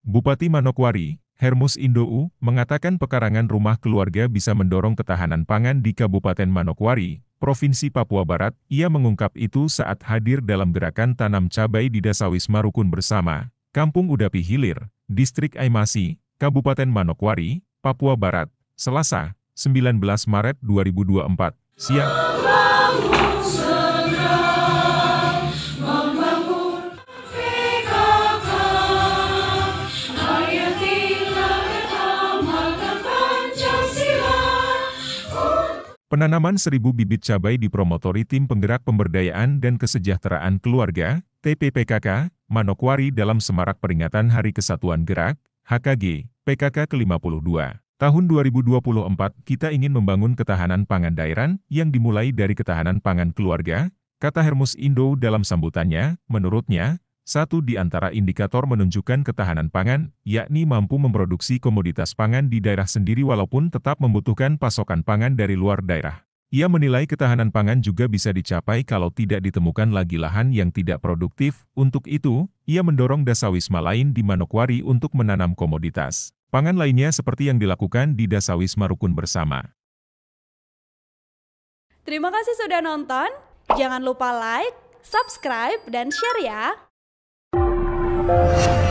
Bupati Manokwari, Hermus Indou, mengatakan pekarangan rumah keluarga bisa mendorong ketahanan pangan di Kabupaten Manokwari, Provinsi Papua Barat. Ia mengungkap itu saat hadir dalam gerakan tanam cabai di Dasawis Marukun Bersama, Kampung Udapi Hilir, Distrik Aimasi, Kabupaten Manokwari, Papua Barat, Selasa, 19 Maret 2024, siang. Penanaman seribu bibit cabai dipromotori Tim Penggerak Pemberdayaan dan Kesejahteraan Keluarga, TPPKK, Manokwari dalam semarak peringatan Hari Kesatuan Gerak, HKG, PKK ke-52. Tahun 2024, kita ingin membangun ketahanan pangan daerah yang dimulai dari ketahanan pangan keluarga, kata Hermus Indo dalam sambutannya, menurutnya, satu di antara indikator menunjukkan ketahanan pangan, yakni mampu memproduksi komoditas pangan di daerah sendiri walaupun tetap membutuhkan pasokan pangan dari luar daerah. Ia menilai ketahanan pangan juga bisa dicapai kalau tidak ditemukan lagi lahan yang tidak produktif. Untuk itu, ia mendorong dasawisma lain di Manokwari untuk menanam komoditas. Pangan lainnya seperti yang dilakukan di dasawisma rukun bersama. Terima kasih sudah nonton. Jangan lupa like, subscribe, dan share ya. Thank you.